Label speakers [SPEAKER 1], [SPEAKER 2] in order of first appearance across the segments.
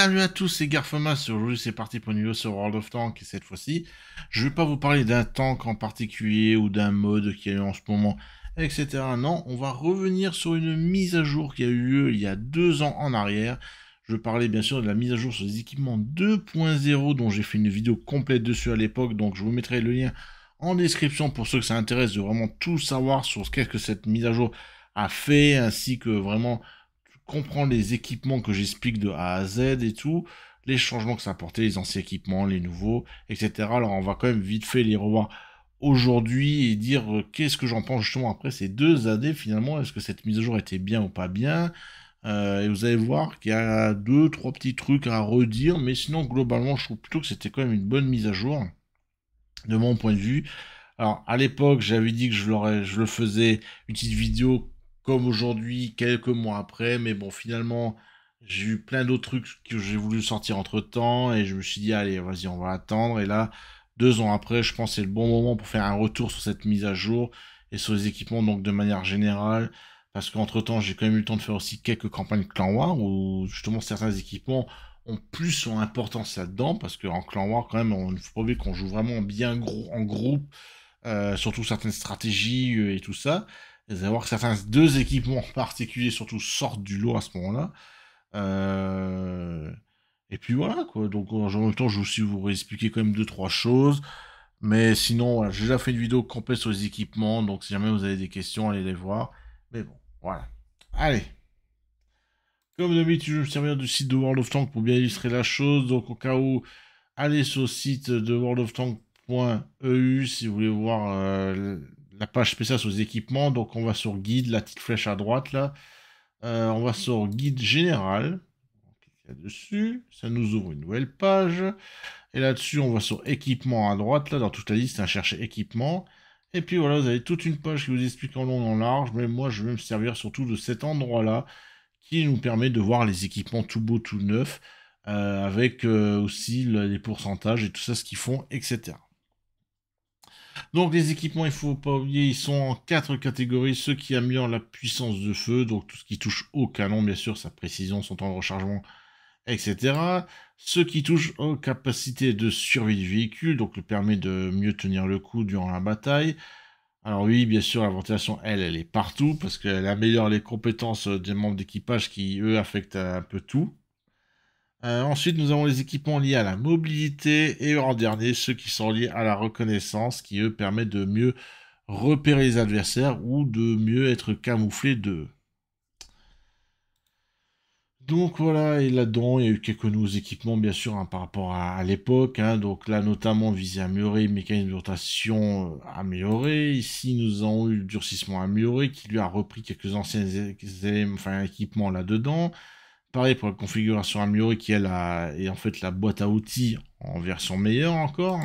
[SPEAKER 1] Salut à tous, c'est Garfomas, aujourd'hui c'est parti pour une vidéo sur World of Tanks et cette fois-ci, je ne vais pas vous parler d'un tank en particulier ou d'un mode qui est en ce moment, etc. Non, on va revenir sur une mise à jour qui a eu lieu il y a deux ans en arrière. Je parlais bien sûr de la mise à jour sur les équipements 2.0 dont j'ai fait une vidéo complète dessus à l'époque, donc je vous mettrai le lien en description pour ceux que ça intéresse de vraiment tout savoir sur ce qu'est-ce que cette mise à jour a fait, ainsi que vraiment comprendre les équipements que j'explique de A à Z et tout, les changements que ça apportait, les anciens équipements, les nouveaux, etc. Alors on va quand même vite fait les revoir aujourd'hui et dire euh, qu'est-ce que j'en pense justement après ces deux années finalement, est-ce que cette mise à jour était bien ou pas bien euh, et vous allez voir qu'il y a deux, trois petits trucs à redire, mais sinon globalement je trouve plutôt que c'était quand même une bonne mise à jour, de mon point de vue. Alors à l'époque j'avais dit que je, je le faisais une petite vidéo comme aujourd'hui, quelques mois après. Mais bon, finalement, j'ai eu plein d'autres trucs que j'ai voulu sortir entre temps et je me suis dit, allez, vas-y, on va attendre. Et là, deux ans après, je pense que c'est le bon moment pour faire un retour sur cette mise à jour et sur les équipements, donc de manière générale. Parce qu'entre temps, j'ai quand même eu le temps de faire aussi quelques campagnes Clan War où justement certains équipements ont plus son importance là-dedans. Parce qu'en Clan War, quand même, on faut prouver qu'on joue vraiment bien en groupe, euh, surtout certaines stratégies euh, et tout ça allez voir que ça deux équipements particuliers, surtout sortent du lot à ce moment-là. Euh, et puis voilà, quoi. Donc en même temps, je vous vous réexpliquer quand même deux, trois choses. Mais sinon, j'ai déjà fait une vidéo complète sur les équipements. Donc si jamais vous avez des questions, allez les voir. Mais bon, voilà. Allez. Comme d'habitude, je me servir du site de World of Tanks pour bien illustrer la chose. Donc au cas où, allez sur le site de Tank.eu si vous voulez voir euh, la page spéciale aux équipements. Donc on va sur guide, la petite flèche à droite là. Euh, on va sur guide général. dessus Ça nous ouvre une nouvelle page. Et là-dessus, on va sur équipement à droite. Là, dans toute la liste, un hein, chercher équipement. Et puis voilà, vous avez toute une page qui vous explique en long et en large. Mais moi, je vais me servir surtout de cet endroit-là qui nous permet de voir les équipements tout beau, tout neufs. Euh, avec euh, aussi les pourcentages et tout ça, ce qu'ils font, etc. Donc les équipements, il faut pas oublier, ils sont en quatre catégories. Ceux qui améliorent la puissance de feu, donc tout ce qui touche au canon, bien sûr, sa précision, son temps de rechargement, etc. Ceux qui touchent aux capacités de survie du véhicule, donc le permet de mieux tenir le coup durant la bataille. Alors oui, bien sûr, la ventilation, elle, elle est partout, parce qu'elle améliore les compétences des membres d'équipage qui, eux, affectent un peu tout. Euh, ensuite, nous avons les équipements liés à la mobilité et en dernier, ceux qui sont liés à la reconnaissance qui, eux, permettent de mieux repérer les adversaires ou de mieux être camouflés d'eux. Donc voilà, et là-dedans, il y a eu quelques nouveaux équipements, bien sûr, hein, par rapport à, l'époque. Hein. donc là, notamment, visée améliorée, mécanisme de rotation euh, amélioré. Ici, nous avons eu le durcissement amélioré qui lui a repris quelques anciens équipements là-dedans. Pareil pour la configuration améliorée qui est, la, est en fait la boîte à outils en version meilleure encore.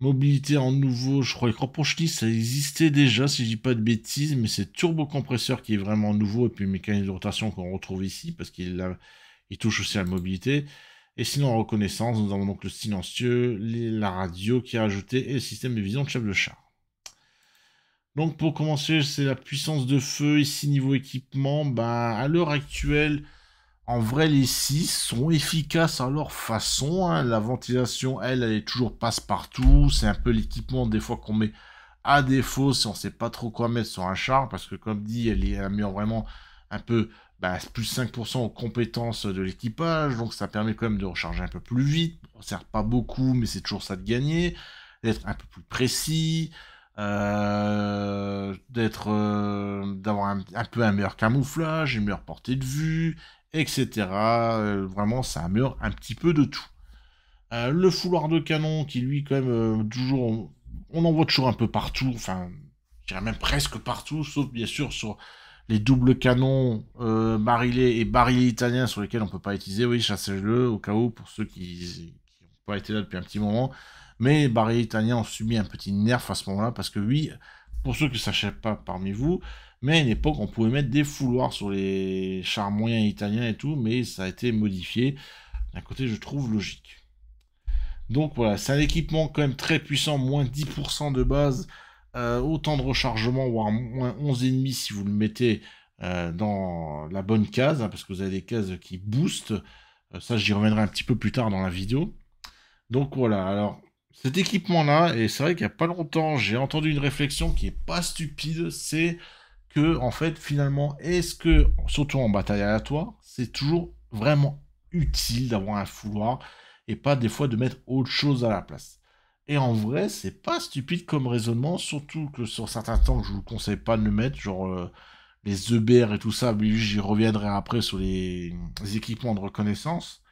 [SPEAKER 1] Mobilité en nouveau, je crois que Reproche ça existait déjà si je dis pas de bêtises, mais c'est turbo compresseur qui est vraiment nouveau et puis mécanisme de rotation qu'on retrouve ici parce qu'il touche aussi à la mobilité. Et sinon en reconnaissance, nous avons donc le silencieux, la radio qui est ajoutée et le système de vision de chef de char. Donc pour commencer, c'est la puissance de feu ici niveau équipement. Ben, à l'heure actuelle, en vrai, les six sont efficaces à leur façon. Hein. La ventilation, elle, elle est toujours passe-partout. C'est un peu l'équipement des fois qu'on met à défaut si on sait pas trop quoi mettre sur un char. Parce que comme dit, elle est améliore vraiment un peu bah, plus 5% aux compétences de l'équipage. Donc ça permet quand même de recharger un peu plus vite. On ne sert pas beaucoup, mais c'est toujours ça de gagner. D'être un peu plus précis. Euh, d'être euh, d'avoir un, un, peu un meilleur camouflage, une meilleure portée de vue, etc. Euh, vraiment, ça meurt un petit peu de tout. Euh, le fouloir de canon qui, lui, quand même, euh, toujours, on, en voit toujours un peu partout, enfin, je dirais même presque partout, sauf bien sûr sur les doubles canons barilés et barilés italiens sur lesquels on ne peut pas utiliser. Oui, chassez-le au cas où pour ceux qui n'ont pas été là depuis un petit moment. Mais barilés italiens ont subi un petit nerf à ce moment-là parce que, oui, pour ceux qui ne pas parmi vous, mais à une époque, on pouvait mettre des fouloirs sur les chars moyens italiens et tout, mais ça a été modifié. D'un côté, je trouve logique. Donc voilà, c'est un équipement quand même très puissant, moins 10% de base, euh, autant de rechargement, voire moins 11,5 si vous le mettez euh, dans la bonne case, hein, parce que vous avez des cases qui boostent. Euh, ça, j'y reviendrai un petit peu plus tard dans la vidéo. Donc voilà, alors cet équipement-là, et c'est vrai qu'il n'y a pas longtemps, j'ai entendu une réflexion qui n'est pas stupide, c'est en fait, finalement, est-ce que, surtout en bataille aléatoire, c'est toujours vraiment utile d'avoir un fouloir et pas des fois de mettre autre chose à la place. Et en vrai, c'est pas stupide comme raisonnement, surtout que sur certains temps, je vous conseille pas de le mettre, genre euh, les EBR et tout ça, mais j'y reviendrai après sur les, équipements de reconnaissance,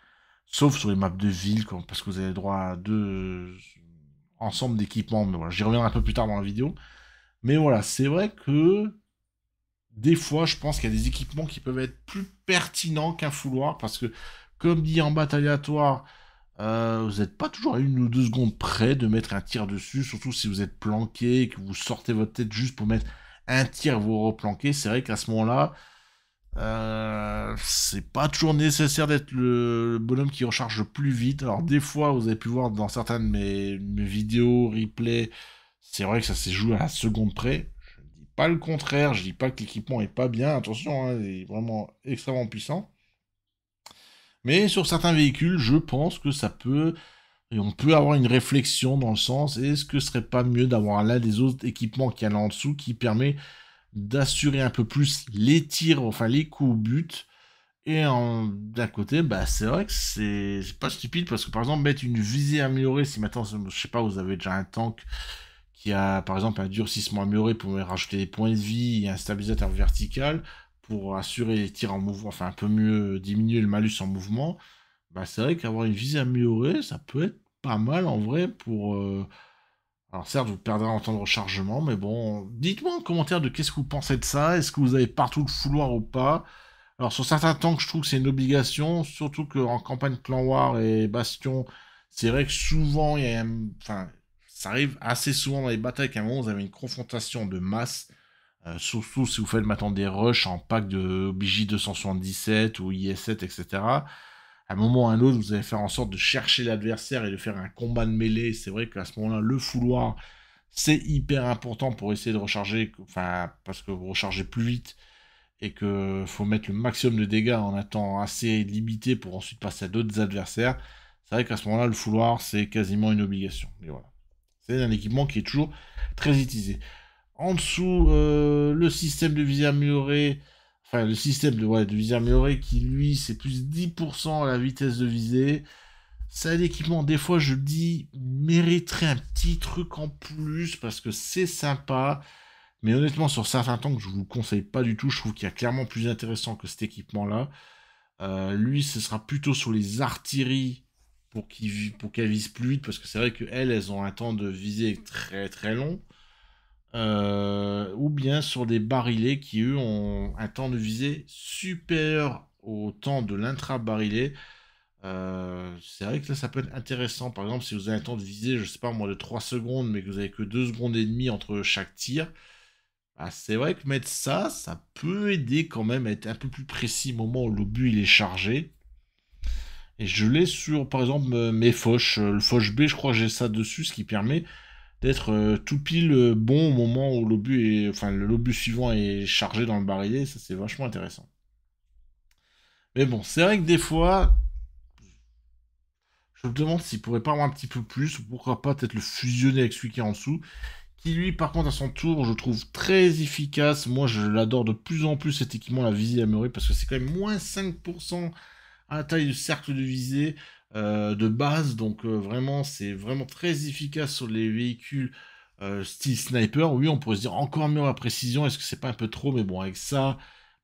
[SPEAKER 1] sauf sur les maps de ville, parce que vous avez droit à deux euh, ensembles d'équipements, mais voilà, j'y reviendrai un peu plus tard dans la vidéo. Mais voilà, c'est vrai que des fois, je pense qu'il y a des équipements qui peuvent être plus pertinents qu'un fouloir, parce que, comme dit en bataille aléatoire, euh, vous n'êtes pas toujours à une ou deux secondes près de mettre un tir dessus, surtout si vous êtes planqué et que vous sortez votre tête juste pour mettre un tir vous replanquer. C'est vrai qu'à ce moment-là, euh, c'est pas toujours nécessaire d'être le, bonhomme qui recharge le plus vite. Alors des fois, vous avez pu voir dans certaines de mes, vidéos, replay c'est vrai que ça s'est joué à la seconde près pas le contraire, je dis pas que l'équipement est pas bien, attention, hein, il est vraiment extrêmement puissant. Mais sur certains véhicules, je pense que ça peut, et on peut avoir une réflexion dans le sens, est-ce que ce serait pas mieux d'avoir là des autres équipements qui là en dessous, qui permet d'assurer un peu plus les tirs, enfin les coups au but. Et d'un côté, bah, c'est vrai que c'est pas stupide parce que par exemple, mettre une visée améliorée, si maintenant, je sais pas, vous avez déjà un tank y a par exemple un durcissement amélioré pour rajouter des points de vie et un stabilisateur vertical pour assurer les tirs en mouvement, enfin un peu mieux diminuer le malus en mouvement, bah c'est vrai qu'avoir une visée améliorée, ça peut être pas mal en vrai pour... Euh, alors certes, vous perdrez en temps de rechargement, mais bon, dites-moi en commentaire de qu'est-ce que vous pensez de ça, est-ce que vous avez partout le fouloir ou pas Alors sur certains tanks, je trouve que c'est une obligation, surtout qu'en campagne plan War et Bastion, c'est vrai que souvent, il y a... Enfin, ça arrive assez souvent dans les batailles qu'à un moment, vous avez une confrontation de masse, euh, surtout si vous faites maintenant des rushs en pack de BJ 277 ou IS7, etc. À un moment ou à un autre, vous allez faire en sorte de chercher l'adversaire et de faire un combat de mêlée. C'est vrai qu'à ce moment-là, le fouloir, c'est hyper important pour essayer de recharger, enfin, parce que vous rechargez plus vite et que faut mettre le maximum de dégâts en un temps assez limité pour ensuite passer à d'autres adversaires. C'est vrai qu'à ce moment-là, le fouloir, c'est quasiment une obligation. Mais voilà. C'est un équipement qui est toujours très utilisé. En dessous, euh, le système de visée améliorée. enfin le système de, visée améliorée qui lui c'est plus 10% à la vitesse de visée. C'est un équipement, des fois je dis, mériterait un petit truc en plus parce que c'est sympa. Mais honnêtement, sur certains que je vous conseille pas du tout. Je trouve qu'il y a clairement plus intéressant que cet équipement-là. Euh, lui, ce sera plutôt sur les artilleries pour qu'elles pour visent plus vite, parce que c'est vrai qu'elles, elles ont un temps de visée très très long. Euh, ou bien sur des barilés qui eux ont un temps de visée supérieur au temps de l'intra-barilé. Euh, c'est vrai que là ça peut être intéressant. Par exemple, si vous avez un temps de visée, je sais pas moins de 3 secondes, mais que vous avez que 2 secondes et demie entre chaque tir, bah, c'est vrai que mettre ça, ça peut aider quand même à être un peu plus précis au moment où l'obus, il est chargé. Et je l'ai sur, par exemple, euh, mes fauches, euh, Le Foche B, je crois que j'ai ça dessus, ce qui permet d'être euh, tout pile bon au moment où l'obus est, enfin, l'obus suivant est chargé dans le barillet. Ça, c'est vachement intéressant. Mais bon, c'est vrai que des fois, je me demande s'il pourrait pas avoir un petit peu plus, pourquoi pas peut-être le fusionner avec celui qui est en dessous, qui lui, par contre, à son tour, je trouve très efficace. Moi, je l'adore de plus en plus cet équipement, la visée améliorée, parce que c'est quand même moins 5% taille de cercle de visée euh, de base. Donc euh, vraiment, c'est vraiment très efficace sur les véhicules euh, style sniper. Oui, on pourrait se dire encore mieux la précision. Est-ce que c'est pas un peu trop Mais bon, avec ça,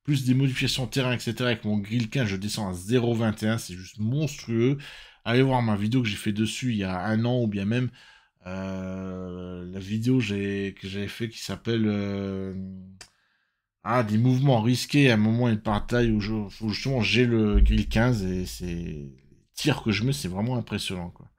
[SPEAKER 1] plus des modifications terrain, etc. Avec mon grill 15, je descends à 0,21. C'est juste monstrueux. Allez voir ma vidéo que j'ai fait dessus il y a un an ou bien même la vidéo que j'avais fait qui s'appelle ah, des mouvements risqués. À un moment, une où, je, justement j'ai le grill 15 et c'est. Tir que je mets, c'est vraiment impressionnant. Quoi.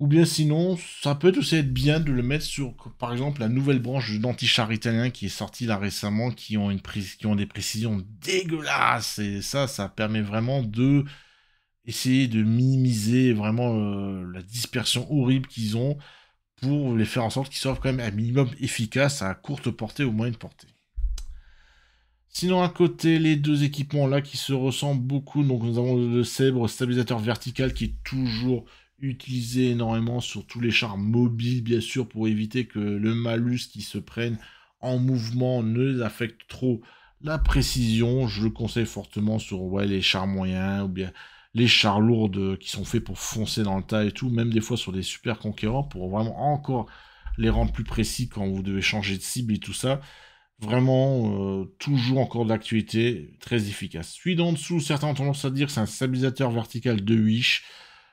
[SPEAKER 1] Ou bien sinon, ça peut aussi être bien de le mettre sur, par exemple, la nouvelle branche danti italien qui est sortie là récemment, qui ont, une prise, qui ont des précisions dégueulasses. Et ça, ça permet vraiment de essayer de minimiser vraiment euh, la dispersion horrible qu'ils ont pour les faire en sorte qu'ils soient quand même un minimum efficaces à courte portée ou moyenne portée. Sinon, à côté, les deux équipements là qui se ressemblent beaucoup. Donc, nous avons le cèbre stabilisateur vertical qui est toujours utilisé énormément sur tous les chars mobiles, bien sûr, pour éviter que le malus qui se prenne en mouvement ne affecte trop la précision. Je le conseille fortement sur ouais, les chars moyens ou bien les chars lourds qui sont faits pour foncer dans le tas et tout, même des fois sur des super conquérants pour vraiment encore les rendre plus précis quand vous devez changer de cible et tout ça. Vraiment, euh, toujours encore de l'actualité, très efficace. Suis en dessous, certains ont tendance à dire que c'est un stabilisateur vertical de Wish.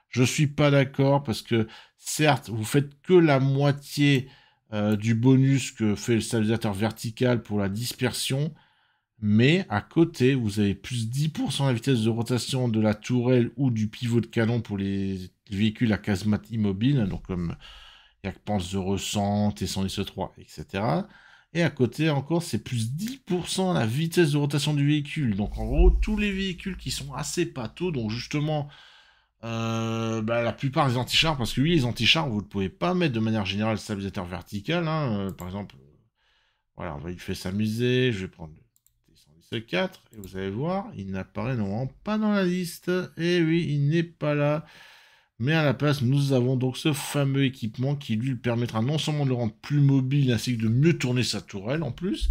[SPEAKER 1] Je ne suis pas d'accord parce que, certes, vous faites que la moitié euh, du bonus que fait le stabilisateur vertical pour la dispersion, mais à côté, vous avez plus 10% la vitesse de rotation de la tourelle ou du pivot de canon pour les véhicules à casemate immobile, donc comme Yak Pense et 100, t S3, etc et à côté encore, c'est plus 10% la vitesse de rotation du véhicule. Donc en gros, tous les véhicules qui sont assez pâteaux, donc justement euh, bah, la plupart des antichars, parce que oui, les antichars, vous ne pouvez pas mettre de manière générale le stabilisateur vertical. Hein. Euh, par exemple, euh, voilà, il fait s'amuser. Je vais prendre le t 4 et vous allez voir, il n'apparaît normalement pas dans la liste. Et oui, il n'est pas là. Mais à la place, nous avons donc ce fameux équipement qui lui permettra non seulement de le rendre plus mobile ainsi que de mieux tourner sa tourelle en plus,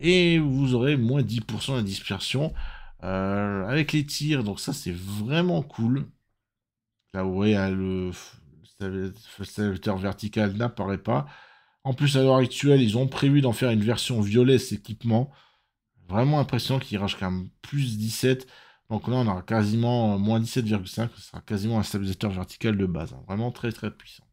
[SPEAKER 1] et vous aurez moins 10% de dispersion euh, avec les tirs. Donc ça c'est vraiment cool. Là vous voyez hein, le stabilisateur vertical n'apparaît pas. En plus à l'heure actuelle ils ont prévu d'en faire une version violet cet équipement. Vraiment impressionnant qu'il quand même plus 17. Donc là, on aura quasiment euh, moins 17,5, sera quasiment un stabilisateur vertical de base. Hein. Vraiment très très puissant.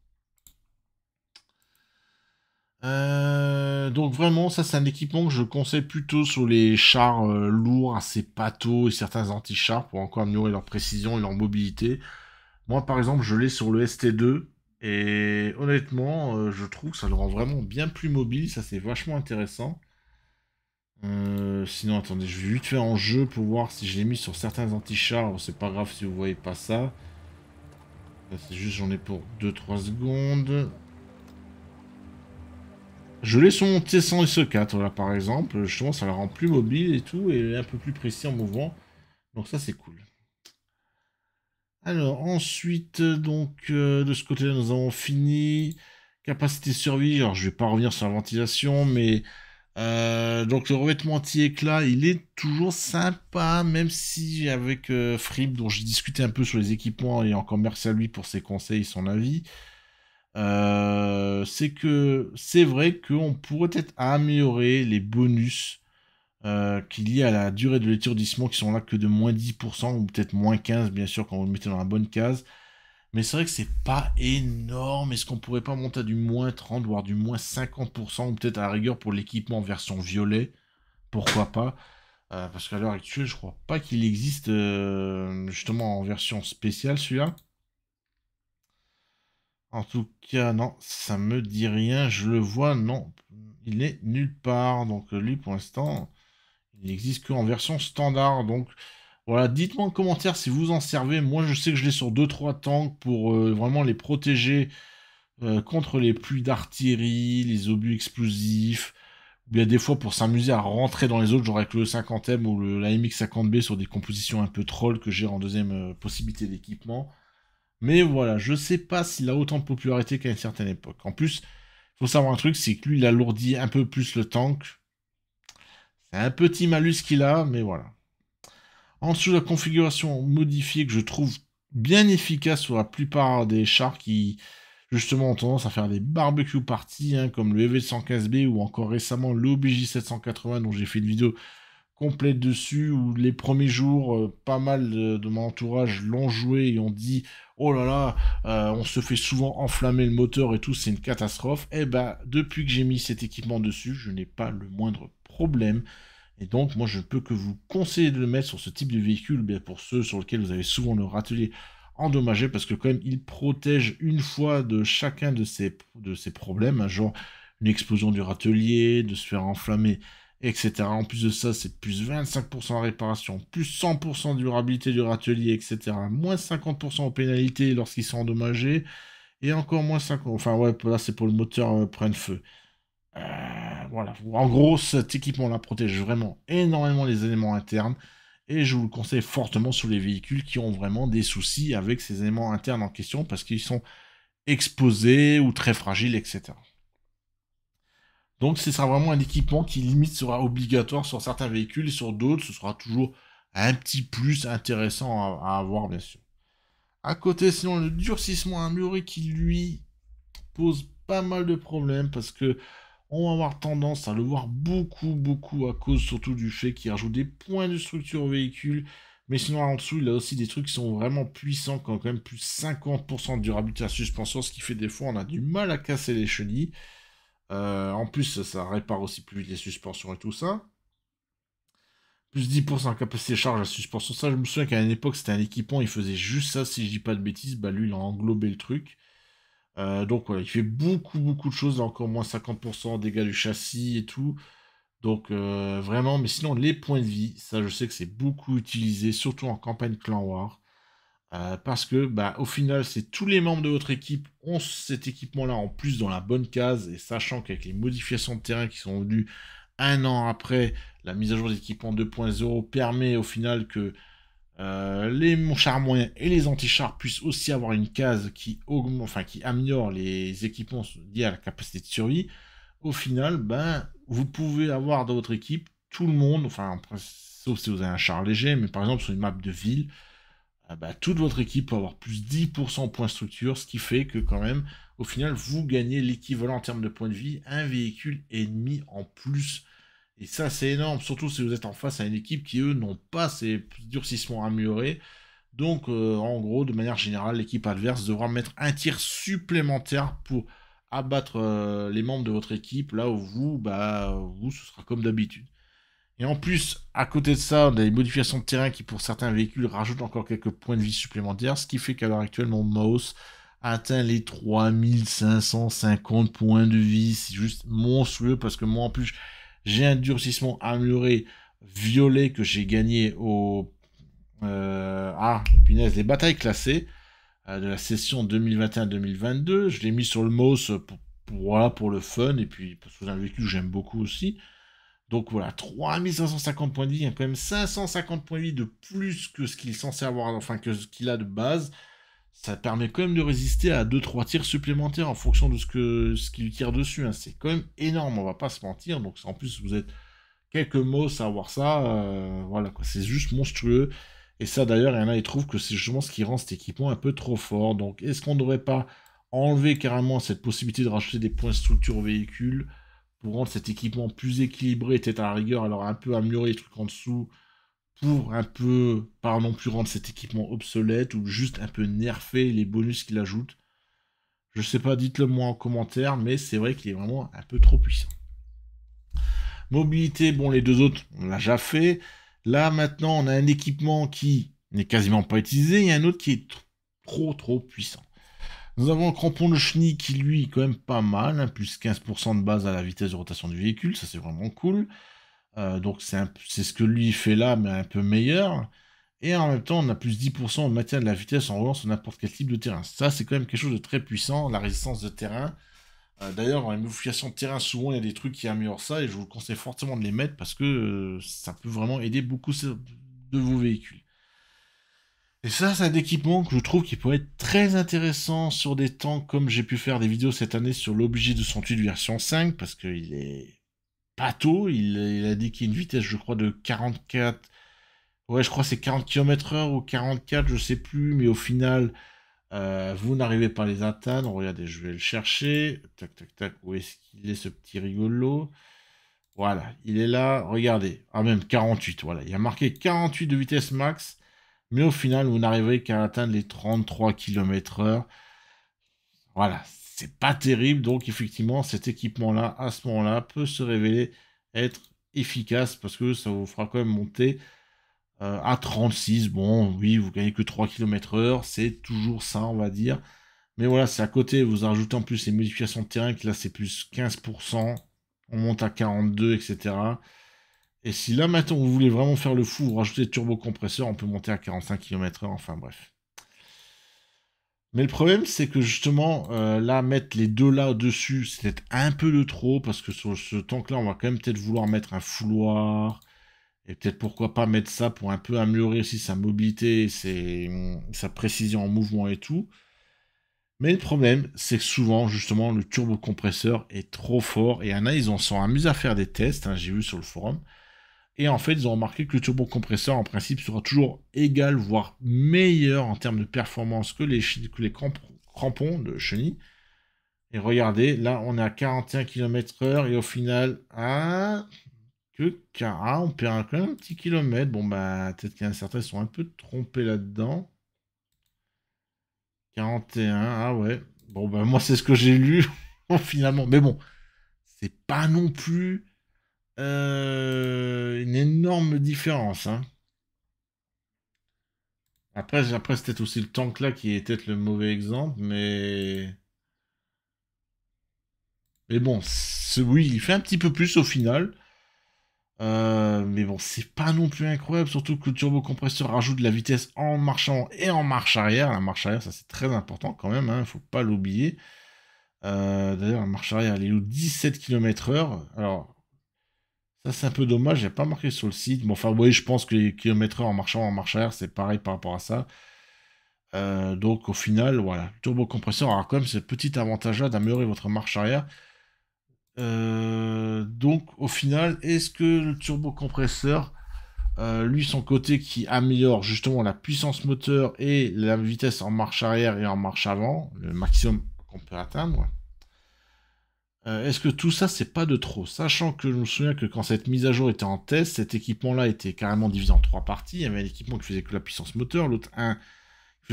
[SPEAKER 1] Euh, donc vraiment, ça c'est un équipement que je conseille plutôt sur les chars euh, lourds, assez pâteaux et certains anti-chars pour encore améliorer leur précision et leur mobilité. Moi par exemple, je l'ai sur le ST2 et honnêtement, je trouve que ça le rend vraiment bien plus mobile, ça c'est vachement intéressant. Euh, sinon, attendez, je vais vite faire en jeu pour voir si je l'ai mis sur certains anti-chars. C'est pas grave si vous voyez pas ça. C'est juste, j'en ai pour 2-3 secondes. Je l'ai sur mon T100 SE4, là, par exemple. Justement, ça la rend plus mobile et tout, et un peu plus précis en mouvement. Donc ça, c'est cool. Alors, ensuite, donc, euh, de ce côté-là, nous avons fini. Capacité survie. Alors, je vais pas revenir sur la ventilation, mais... Euh, donc le revêtement anti-éclat, il est toujours sympa, même si avec euh, Fripp, dont j'ai discuté un peu sur les équipements, et encore merci à lui pour ses conseils et son avis, euh, c'est que c'est vrai qu'on pourrait peut-être améliorer les bonus qu'il y a à la durée de l'étourdissement qui sont là que de moins 10% ou peut-être moins 15 bien sûr quand vous le mettez dans la bonne case. Mais c'est vrai que c'est pas énorme. Est-ce qu'on pourrait pas monter à du moins 30, voire du moins 50%, ou peut-être à la rigueur pour l'équipement version violet Pourquoi pas euh, Parce qu'à l'heure actuelle, je crois pas qu'il existe euh, justement en version spéciale celui-là. En tout cas, non, ça me dit rien. Je le vois, non. Il est nulle part. Donc lui, pour l'instant, il n'existe qu'en version standard. Donc voilà, dites-moi en commentaire si vous en servez. Moi, je sais que je l'ai sur 2-3 tanks pour euh, vraiment les protéger euh, contre les pluies d'artillerie, les obus explosifs. Ou bien des fois pour s'amuser à rentrer dans les autres, genre avec le 50M ou la MX50B sur des compositions un peu troll que j'ai en deuxième euh, possibilité d'équipement. Mais voilà, je sais pas s'il a autant de popularité qu'à une certaine époque. En plus, il faut savoir un truc, c'est que lui, il alourdit un peu plus le tank. C'est un petit malus qu'il a, mais voilà. En dessous, la configuration modifiée que je trouve bien efficace sur la plupart des chars qui, justement, ont tendance à faire des barbecue parties, hein, comme le EV115B ou encore récemment l'OBJ 780 dont j'ai fait une vidéo complète dessus, où les premiers jours, euh, pas mal de, mon entourage l'ont joué et ont dit oh là là, euh, on se fait souvent enflammer le moteur et tout, c'est une catastrophe. Eh ben, depuis que j'ai mis cet équipement dessus, je n'ai pas le moindre problème. Et donc, moi, je ne peux que vous conseiller de le mettre sur ce type de véhicule, bien pour ceux sur lesquels vous avez souvent le râtelier endommagé, parce que quand même, il protège une fois de chacun de ces, de ces problèmes, hein, genre une explosion du râtelier, de se faire enflammer, etc. En plus de ça, c'est plus 25% en réparation, plus 100% durabilité du râtelier, etc. Moins 50% en pénalités lorsqu'ils sont endommagés, et encore moins 50%. Enfin, ouais, là, c'est pour le moteur euh, prenne feu. Euh, voilà. En gros, cet équipement-là protège vraiment énormément les éléments internes. Et je vous le conseille fortement sur les véhicules qui ont vraiment des soucis avec ces éléments internes en question parce qu'ils sont exposés ou très fragiles, etc. Donc ce sera vraiment un équipement qui limite sera obligatoire sur certains véhicules et sur d'autres, ce sera toujours un petit plus intéressant à, avoir bien sûr. À côté, sinon le durcissement à qui lui pose pas mal de problèmes parce que on va avoir tendance à le voir beaucoup, beaucoup à cause surtout du fait qu'il rajoute des points de structure au véhicule. Mais sinon, en dessous, il a aussi des trucs qui sont vraiment puissants, quand même plus 50% de durabilité à suspension, ce qui fait des fois on a du mal à casser les chenilles. Euh, en plus, ça répare aussi plus vite les suspensions et tout ça. Plus 10% capacité de charge à suspension. Ça, je me souviens qu'à une époque, c'était un équipement, il faisait juste ça, si je dis pas de bêtises. Bah, lui, il a englobé le truc. Euh, donc il fait beaucoup beaucoup de choses, encore moins 50% dégâts du châssis et tout. Donc euh, vraiment, mais sinon les points de vie, ça je sais que c'est beaucoup utilisé, surtout en campagne clan war. Euh, parce que bah, au final, c'est tous les membres de votre équipe ont cet équipement-là en plus dans la bonne case, et sachant qu'avec les modifications de terrain qui sont venues un an après la mise à jour d'équipement 2.0 permet au final que euh, les chars moyens et les antichars puissent aussi avoir une case qui augmente, enfin qui améliore les équipements liés à la capacité de survie. Au final, ben, vous pouvez avoir dans votre équipe tout le monde, enfin sauf si vous avez un char léger, mais par exemple sur une map de ville, euh, ben, toute votre équipe peut avoir plus 10% points structure, ce qui fait que quand même, au final, vous gagnez l'équivalent en termes de points de vie, un véhicule ennemi en plus et ça, c'est énorme, surtout si vous êtes en face à une équipe qui, eux, n'ont pas ces durcissements améliorés. Donc, euh, en gros, de manière générale, l'équipe adverse devra mettre un tir supplémentaire pour abattre euh, les membres de votre équipe, là où vous, bah, vous, ce sera comme d'habitude. Et en plus, à côté de ça, on a des modifications de terrain qui, pour certains véhicules, rajoutent encore quelques points de vie supplémentaires, ce qui fait qu'à l'heure actuelle, mon mouse atteint les 3550 points de vie. C'est juste monstrueux parce que moi, en plus, j'ai un durcissement amélioré violet que j'ai gagné au... Euh, ah, punaise, les batailles classées euh, de la session 2021-2022. Je l'ai mis sur le MOS pour, le fun et puis parce que j'ai vécu j'aime beaucoup aussi. Donc voilà, 3550 points de vie, il y a quand même 550 points de vie de plus que ce qu'il avoir, enfin que ce qu'il a de base ça permet quand même de résister à 2-3 tirs supplémentaires en fonction de ce que ce qu'il tire dessus. Hein. C'est quand même énorme, on va pas se mentir. Donc en plus vous êtes quelques mots savoir ça, euh, voilà quoi, c'est juste monstrueux. Et ça d'ailleurs, il y en a qui trouvent que c'est justement ce qui rend cet équipement un peu trop fort. Donc est-ce qu'on devrait pas enlever carrément cette possibilité de rajouter des points de structure au véhicule pour rendre cet équipement plus équilibré, peut-être à la rigueur, alors un peu améliorer les trucs en dessous pour un peu, pas non plus rendre cet équipement obsolète ou juste un peu nerfer les bonus qu'il ajoute. Je sais pas, dites-le moi en commentaire, mais c'est vrai qu'il est vraiment un peu trop puissant. Mobilité, bon, les deux autres, on l'a déjà fait. Là, maintenant, on a un équipement qui n'est quasiment pas utilisé et un autre qui est trop, trop puissant. Nous avons le crampon de chenille qui, lui, est quand même pas mal, hein, plus 15% de base à la vitesse de rotation du véhicule, ça c'est vraiment cool. Euh, donc c'est ce que lui fait là, mais un peu meilleur. Et en même temps, on a plus 10% en matière de la vitesse en relance sur n'importe quel type de terrain. Ça, c'est quand même quelque chose de très puissant, la résistance de terrain. Euh, d'ailleurs, dans les modifications de terrain, souvent, il y a des trucs qui améliorent ça, et je vous conseille fortement de les mettre parce que euh, ça peut vraiment aider beaucoup de vos véhicules. Et ça, c'est un équipement que je trouve qui pourrait être très intéressant sur des temps comme j'ai pu faire des vidéos cette année sur l'objet de son version 5, parce qu'il est il, a dit qu'il y a une vitesse, je crois, de 44. Ouais, je crois c'est 40 km/h ou 44, je sais plus, mais au final, euh, vous n'arrivez pas à les atteindre. Regardez, je vais le chercher. Tac, tac, tac. Où est-ce qu'il est ce petit rigolo Voilà, il est là. Regardez. Ah, même 48. Voilà, il a marqué 48 de vitesse max. Mais au final, vous n'arrivez qu'à atteindre les 33 km/h. Voilà, c'est pas terrible. Donc effectivement, cet équipement-là, à ce moment-là, peut se révéler être efficace parce que ça vous fera quand même monter euh, à 36. Bon, oui, vous gagnez que 3 km heure, c'est toujours ça, on va dire. Mais voilà, c'est à côté, vous ajoutez en plus les modifications de terrain, que là c'est plus 15%, on monte à 42, etc. Et si là maintenant vous voulez vraiment faire le fou, vous rajoutez turbo compresseur, on peut monter à 45 km h enfin bref. Mais le problème, c'est que justement, euh, là, mettre les deux là au dessus, c'est peut-être un peu de trop, parce que sur ce tank-là, on va quand même peut-être vouloir mettre un fouloir, et peut-être pourquoi pas mettre ça pour un peu améliorer aussi sa mobilité, sa précision en mouvement et tout. Mais le problème, c'est que souvent, justement, le turbocompresseur est trop fort, et il ils en sont amusés à faire des tests, hein, j'ai vu sur le forum, et en fait, ils ont remarqué que le turbocompresseur, en principe, sera toujours égal, voire meilleur en termes de performance que les, les crampons de chenille. Et regardez, là, on est à 41 km/h et au final, à ah, que car ah, on perd quand même un petit kilomètre. Bon, bah, peut-être qu'il y sont un peu trompés là-dedans. 41, ah ouais. Bon, bah, moi, c'est ce que j'ai lu, finalement. Mais bon, c'est pas non plus euh, une énorme différence. Hein. Après, après c'était aussi le tank là qui est peut-être le mauvais exemple, mais. Mais bon, oui, il fait un petit peu plus au final. Euh, mais bon, c'est pas non plus incroyable, surtout que le turbo-compresseur rajoute de la vitesse en marchant et en marche arrière. La marche arrière, ça c'est très important quand même, hein, faut pas l'oublier. Euh, d'ailleurs, la marche arrière, elle est où 17 km/h. Alors, ça, c'est un peu dommage, j'ai pas marqué sur le site. Mais enfin, oui, je pense que les kilomètres en marchant, en marche arrière, c'est pareil par rapport à ça. Euh, donc, au final, voilà. Turbocompresseur aura quand même ce petit avantage-là d'améliorer votre marche arrière. Euh, donc, au final, est-ce que le turbocompresseur, euh, lui, son côté qui améliore justement la puissance moteur et la vitesse en marche arrière et en marche avant, le maximum qu'on peut atteindre, euh, est-ce que tout ça, c'est pas de trop Sachant que je me souviens que quand cette mise à jour était en test, cet équipement-là était carrément divisé en trois parties. Il y avait un équipement qui faisait que la puissance moteur, l'autre un qui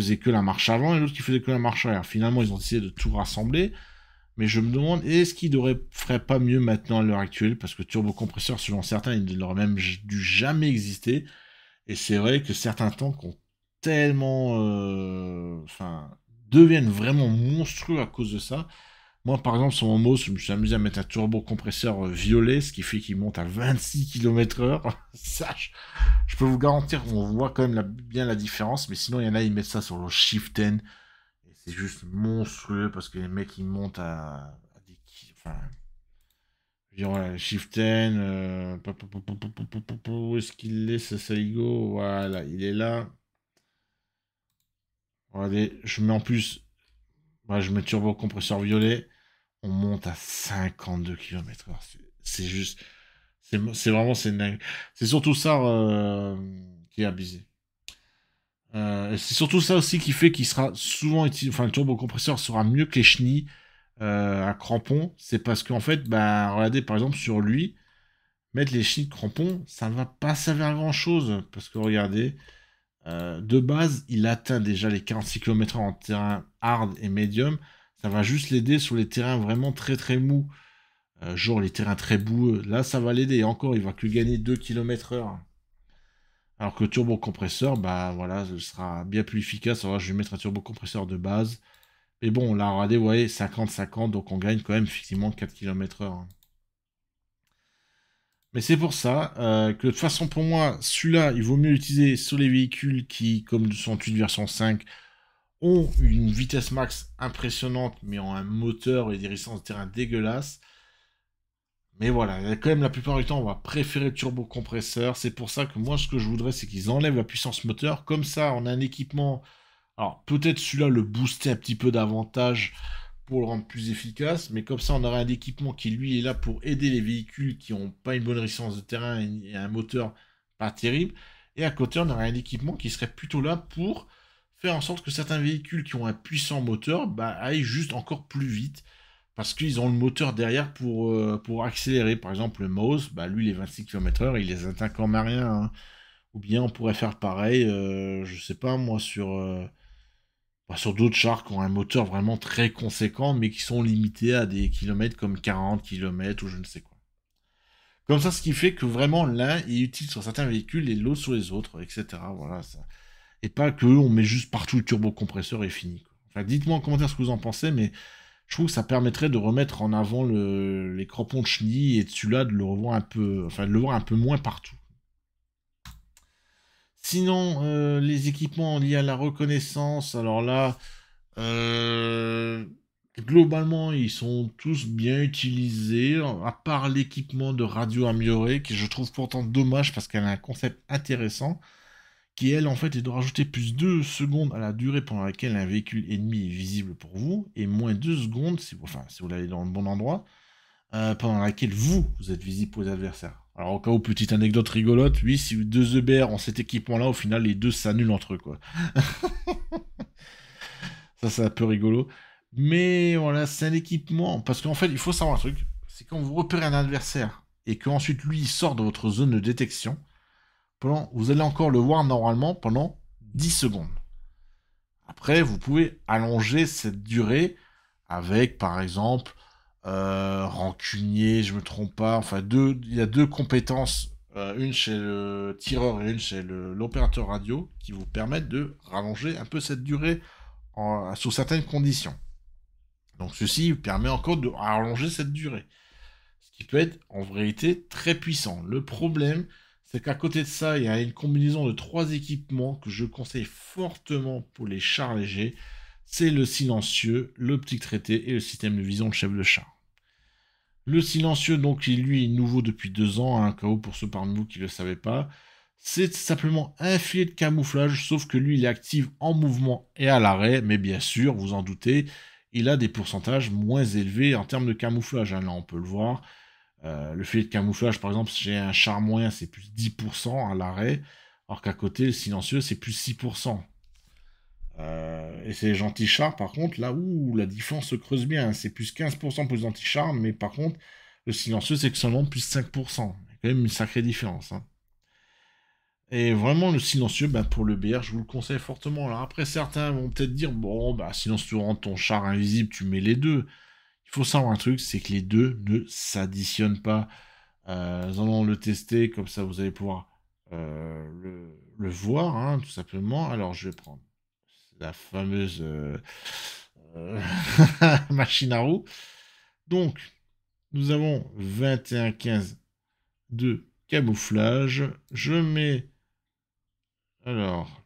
[SPEAKER 1] faisait que la marche avant et l'autre qui faisait que la marche arrière. Finalement, ils ont décidé de tout rassembler. Mais je me demande, est-ce qu'ils ne feraient pas mieux maintenant à l'heure actuelle Parce que turbocompresseur, selon certains, il n'aurait même dû jamais exister. Et c'est vrai que certains tanks ont tellement. Euh, enfin, deviennent vraiment monstrueux à cause de ça. Moi, par exemple, sur mon mot, je me suis amusé à mettre un turbo-compresseur euh, violet, ce qui fait qu'il monte à 26 km/h. Sache, je, peux vous garantir qu'on voit quand même bien la différence. Mais sinon, il y en a, ils mettent ça sur le Shift N. c'est juste monstrueux parce que les mecs, ils montent à, des. Enfin. Shift N. où est-ce qu'il est, ce Saigo Voilà, il est là. Regardez, je mets en plus. moi je mets turbo compresseur violet on monte à 52 km C'est juste. C'est vraiment. C'est surtout ça euh, qui est abusé. Euh, c'est surtout ça aussi qui fait qu'il sera souvent utilisé. Enfin, le turbo-compresseur sera mieux que les chenilles euh, à crampons. C'est parce qu'en fait, bah, regardez par exemple sur lui, mettre les chenilles de crampons, ça ne va pas servir grand chose. Parce que regardez, de base, il atteint déjà les 46 km en terrain hard et médium va juste l'aider sur les terrains vraiment très très mous, euh, genre les terrains très boueux. Là, ça va l'aider. Encore, il va que gagner 2 km heure. Alors que le turbo compresseur, bah voilà, ce sera bien plus efficace. Alors je vais mettre un turbo compresseur de base. Mais bon, là, regardez, vous voyez, 50-50, donc on gagne quand même effectivement 4 km heure. Mais c'est pour ça euh, que de toute façon pour moi, celui-là, il vaut mieux l'utiliser sur les véhicules qui, comme une version 5, ont une vitesse max impressionnante, mais ont un moteur et des résistances de terrain dégueulasses. Mais voilà, quand même la plupart du temps, on va préférer le turbocompresseur. C'est pour ça que moi, ce que je voudrais, c'est qu'ils enlèvent la puissance moteur. Comme ça, on a un équipement. Alors, peut-être celui-là le booster un petit peu davantage pour le rendre plus efficace. Mais comme ça, on aurait un équipement qui, lui, est là pour aider les véhicules qui n'ont pas une bonne résistance de terrain et un moteur pas terrible. Et à côté, on aurait un équipement qui serait plutôt là pour en sorte que certains véhicules qui ont un puissant moteur bah, aillent juste encore plus vite parce qu'ils ont le moteur derrière pour, euh, pour accélérer. Par exemple, le maus bah, lui, les 26 km/h, il les atteint quand à rien. Hein. Ou bien on pourrait faire pareil, euh, je sais pas moi, sur, euh, bah, sur d'autres chars qui ont un moteur vraiment très conséquent, mais qui sont limités à des kilomètres comme 40 km ou je ne sais quoi. Comme ça, ce qui fait que vraiment l'un est utile sur certains véhicules et l'autre sur les autres, etc. Voilà, ça, et pas que on met juste partout le turbocompresseur et fini. dites-moi en commentaire ce que vous en pensez, mais je trouve que ça permettrait de remettre en avant les crampons de chenilles et de celui-là de le revoir un peu, enfin de le voir un peu moins partout. Sinon, euh, les équipements liés à la reconnaissance, alors là, euh, globalement, ils sont tous bien utilisés, à part l'équipement de radio amélioré, qui je trouve pourtant dommage parce qu'elle a un concept intéressant qui elle en fait est de rajouter plus 2 secondes à la durée pendant laquelle un véhicule ennemi est visible pour vous, et moins 2 secondes, si vous, enfin si vous l'avez dans le bon endroit, euh, pendant laquelle vous, vous êtes visible pour les adversaires. Alors au cas où, petite anecdote rigolote, oui, si deux EBR ont cet équipement-là, au final les deux s'annulent entre eux, quoi. ça c'est un peu rigolo. Mais voilà, c'est un équipement, parce qu'en fait, il faut savoir un truc, c'est quand vous repérez un adversaire, et qu'ensuite lui sort de votre zone de détection, vous allez encore le voir normalement pendant 10 secondes. Après, vous pouvez allonger cette durée avec, par exemple, euh, rancunier, je me trompe pas. Enfin, il y a deux compétences, euh, une chez le tireur et une chez l'opérateur radio, qui vous permettent de rallonger un peu cette durée sous certaines conditions. Donc ceci permet encore de rallonger cette durée, ce qui peut être en vérité très puissant. Le problème, c'est qu'à côté de ça, il y a une combinaison de trois équipements que je conseille fortement pour les chars légers. C'est le silencieux, l'optique traité et le système de vision de chef de char. Le silencieux, donc, il, lui, est nouveau depuis deux ans, un hein, cas pour ceux parmi vous qui ne le savaient pas. C'est simplement un filet de camouflage, sauf que lui, il est actif en mouvement et à l'arrêt, mais bien sûr, vous en doutez, il a des pourcentages moins élevés en termes de camouflage. Hein. là, on peut le voir. Euh, le filet de camouflage, par exemple, si j'ai un char moyen, c'est plus 10% à l'arrêt, alors qu'à côté, le silencieux, c'est plus 6%. Euh, et ces gentils chars, par contre, là où la différence se creuse bien, c'est plus 15% pour les anti-chars, mais par contre, le silencieux, c'est que seulement plus 5%. Il quand même une sacrée différence. Hein. Et vraiment, le silencieux, bah, pour le BR, je vous le conseille fortement. Alors après, certains vont peut-être dire, bon, ben sinon, si tu rends ton char invisible, tu mets les deux faut savoir un truc, c'est que les deux ne s'additionnent pas. Euh, nous allons le tester, comme ça vous allez pouvoir euh, le, voir, hein, tout simplement. Alors je vais prendre la fameuse euh, machine à roue. Donc, nous avons 21, 15 de camouflage. Je mets alors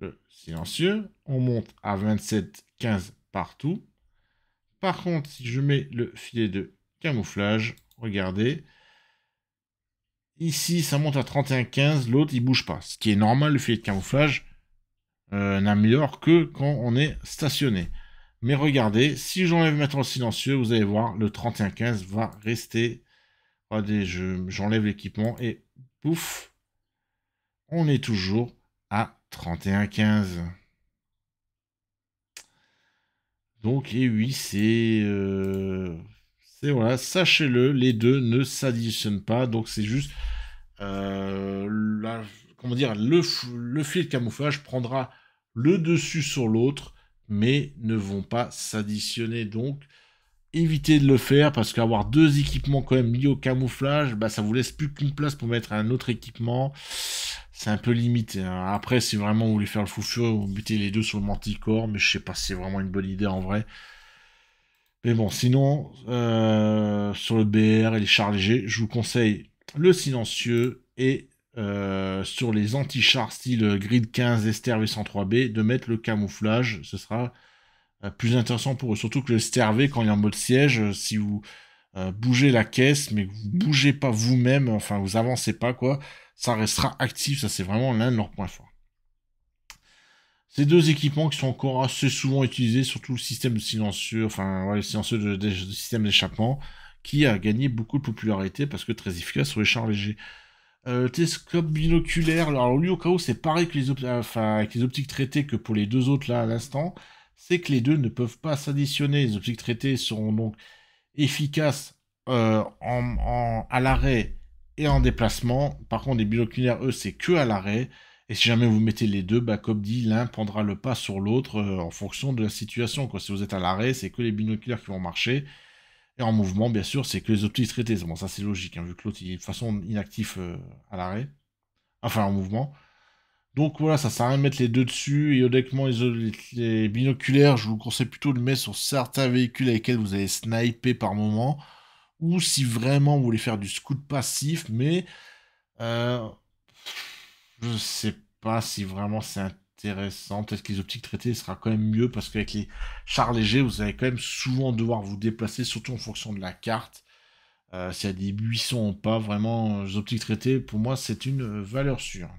[SPEAKER 1] le silencieux. On monte à 27, 15 partout. Par contre, si je mets le filet de camouflage, regardez, ici ça monte à 31,15, l'autre il bouge pas. Ce qui est normal, le filet de camouflage euh, n'améliore que quand on est stationné. Mais regardez, si j'enlève mettre en silencieux, vous allez voir, le 31,15 va rester. Regardez, j'enlève l'équipement et pouf, on est toujours à 31-15. Donc, et oui, c'est. Euh, c'est voilà, sachez-le, les deux ne s'additionnent pas. Donc, c'est juste. Euh, comment dire le, fil de camouflage prendra le dessus sur l'autre, mais ne vont pas s'additionner. Donc, évitez de le faire parce qu'avoir deux équipements quand même liés au camouflage, bah, ça vous laisse plus qu'une place pour mettre un autre équipement c'est un peu limité, hein. Après, si vraiment vous voulez faire le foufou, vous mettez les deux sur le Manticore, mais je sais pas si c'est vraiment une bonne idée en vrai. Mais bon, sinon, euh, sur le BR et les chars légers, je vous conseille le silencieux et euh, sur les anti-chars style Grid 15 STRV 103B, de mettre le camouflage. Ce sera euh, plus intéressant pour eux. Surtout que le STRV, quand il est en mode siège, si vous bougez la caisse, mais que vous bougez pas vous-même, enfin vous avancez pas quoi ça restera actif. Ça, c'est vraiment l'un de leurs points forts. Ces deux équipements qui sont encore assez souvent utilisés, surtout le système silencieux, enfin, le silencieux de, système d'échappement, qui a gagné beaucoup de popularité parce que très efficace sur les chars légers. Euh, télescope binoculaire, alors lui au cas où c'est pareil que les avec les optiques traitées que pour les deux autres là à l'instant, c'est que les deux ne peuvent pas s'additionner. Les optiques traitées seront donc efficaces euh, à l'arrêt et en déplacement. Par contre, les binoculaires, eux, c'est que à l'arrêt. Et si jamais vous mettez les deux, bah, comme dit, l'un prendra le pas sur l'autre euh, en fonction de la situation. Quoi. Si vous êtes à l'arrêt, c'est que les binoculaires qui vont marcher. Et en mouvement, bien sûr, c'est que les optiques traitées. Bon, ça c'est logique, hein, vu que l'autre est de façon inactif euh, à l'arrêt. Enfin, en mouvement. Donc voilà, ça sert à rien de mettre les deux dessus. Et honnêtement, les, les binoculaires, je vous conseille plutôt de mettre sur certains véhicules avec lesquels vous allez sniper par moment ou si vraiment vous voulez faire du scout passif, mais je euh, je sais pas si vraiment c'est intéressant. Peut-être que les optiques traitées sera quand même mieux parce qu'avec les chars légers, vous allez quand même souvent devoir vous déplacer, surtout en fonction de la carte. Euh, s'il y a des buissons ou pas, vraiment, les optiques traitées, pour moi, c'est une valeur sûre.